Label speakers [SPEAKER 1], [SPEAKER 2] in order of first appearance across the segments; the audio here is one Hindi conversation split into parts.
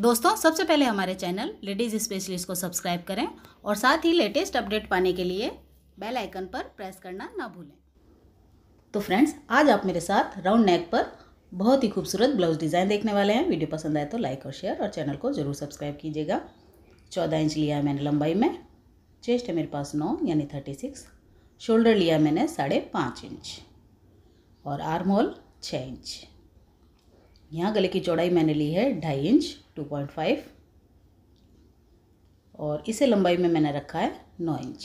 [SPEAKER 1] दोस्तों सबसे पहले हमारे चैनल लेडीज़ स्पेशलिस्ट को सब्सक्राइब करें और साथ ही लेटेस्ट अपडेट पाने के लिए बेल आइकन पर प्रेस करना ना भूलें तो फ्रेंड्स आज आप मेरे साथ राउंड नेक पर बहुत ही खूबसूरत ब्लाउज डिज़ाइन देखने वाले हैं वीडियो पसंद आए तो लाइक और शेयर और चैनल को ज़रूर सब्सक्राइब कीजिएगा चौदह इंच लिया है मैंने लंबाई में चेस्ट है मेरे पास नौ यानी थर्टी सिक्स शोल्डर लिया मैंने साढ़े पाँच इंच और आर्म होल छः इंच यहाँ गले की चौड़ाई मैंने ली है ढाई इंच टू पॉइंट फाइव और इसे लंबाई में मैंने रखा है नौ इंच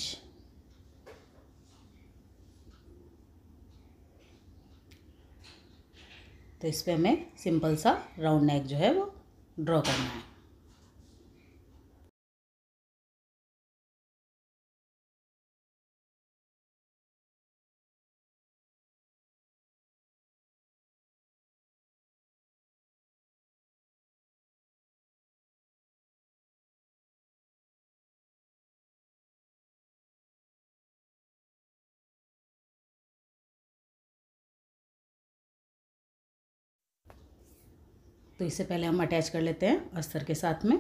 [SPEAKER 1] तो इस पर हमें सिंपल सा राउंड नेक जो है वो ड्रॉ करना है तो इससे पहले हम अटैच कर लेते हैं अस्तर के साथ में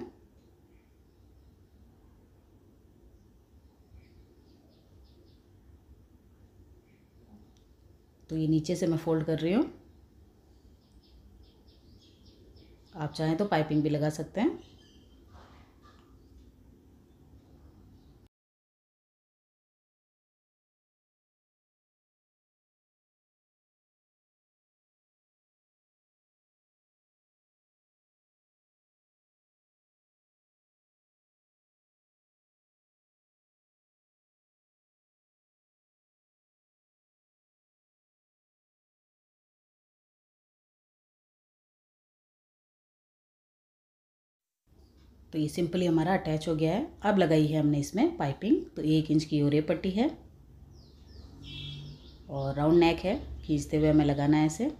[SPEAKER 1] तो ये नीचे से मैं फोल्ड कर रही हूँ आप चाहें तो पाइपिंग भी लगा सकते हैं तो ये सिंपली हमारा अटैच हो गया है अब लगाई है हमने इसमें पाइपिंग तो एक इंच की ओरे पट्टी है और राउंड नेक है खींचते हुए हमें लगाना है इसे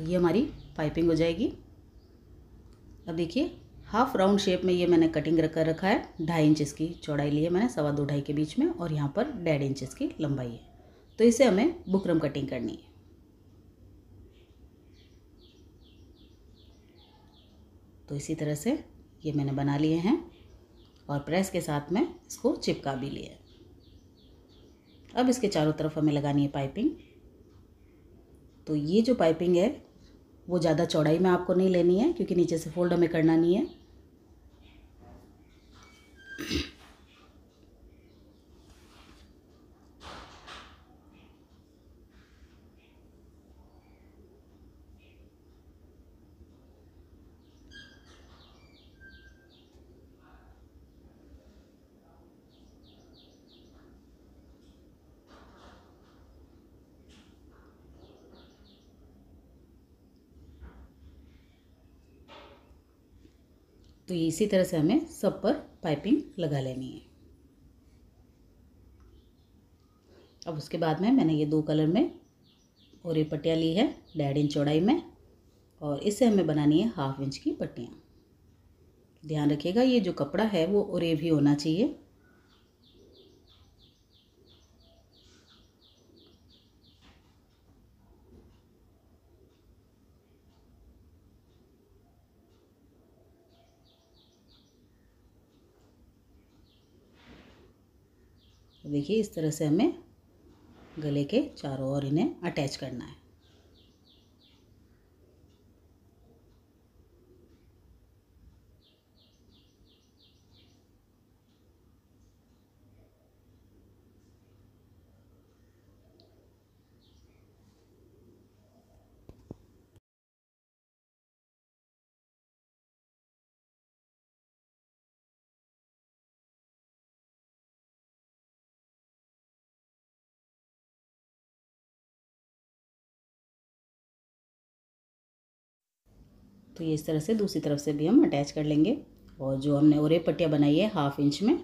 [SPEAKER 1] तो ये हमारी पाइपिंग हो जाएगी अब देखिए हाफ राउंड शेप में ये मैंने कटिंग कर रखा है ढाई इंचज़ की चौड़ाई ली है मैंने सवा दो ढाई के बीच में और यहाँ पर डेढ़ इंचज़ की लंबाई है तो इसे हमें बुकरम कटिंग करनी है तो इसी तरह से ये मैंने बना लिए हैं और प्रेस के साथ में इसको चिपका भी लिया अब इसके चारों तरफ हमें लगानी है पाइपिंग तो ये जो पाइपिंग है वो ज़्यादा चौड़ाई में आपको नहीं लेनी है क्योंकि नीचे से फोल्ड हमें करना नहीं है तो ये इसी तरह से हमें सब पर पाइपिंग लगा लेनी है अब उसके बाद में मैंने ये दो कलर में और ये पट्टियाँ ली है डेढ़ इंच चौड़ाई में और इससे हमें बनानी है हाफ इंच की पट्टियाँ ध्यान रखिएगा ये जो कपड़ा है वो ओरे भी होना चाहिए देखिए इस तरह से हमें गले के चारों ओर इन्हें अटैच करना है तो ये इस तरह से दूसरी तरफ से भी हम अटैच कर लेंगे और जो हमने ओरे पट्टियाँ बनाई है हाफ इंच में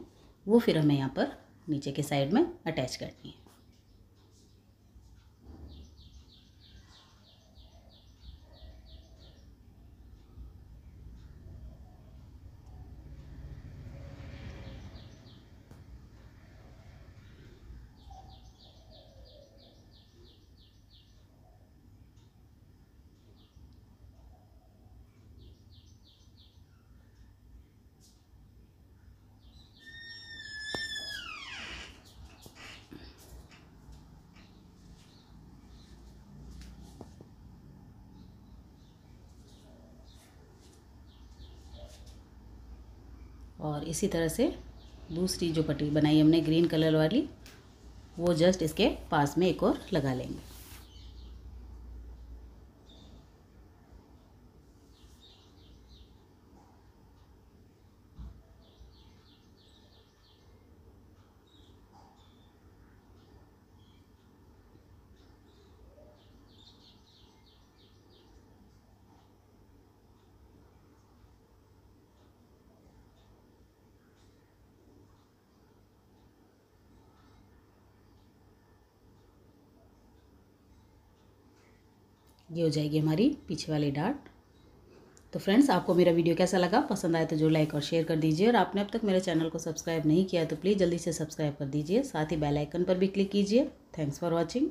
[SPEAKER 1] वो फिर हमें यहाँ पर नीचे के साइड में अटैच करनी है और इसी तरह से दूसरी जो पट्टी बनाई हमने ग्रीन कलर वाली वो जस्ट इसके पास में एक और लगा लेंगे ये हो जाएगी हमारी पीछे वाली डार्ट तो फ्रेंड्स आपको मेरा वीडियो कैसा लगा पसंद आया तो जो लाइक और शेयर कर दीजिए और आपने अब तक मेरे चैनल को सब्सक्राइब नहीं किया तो प्लीज़ जल्दी से सब्सक्राइब कर दीजिए साथ ही बेल आइकन पर भी क्लिक कीजिए थैंक्स फॉर वॉचिंग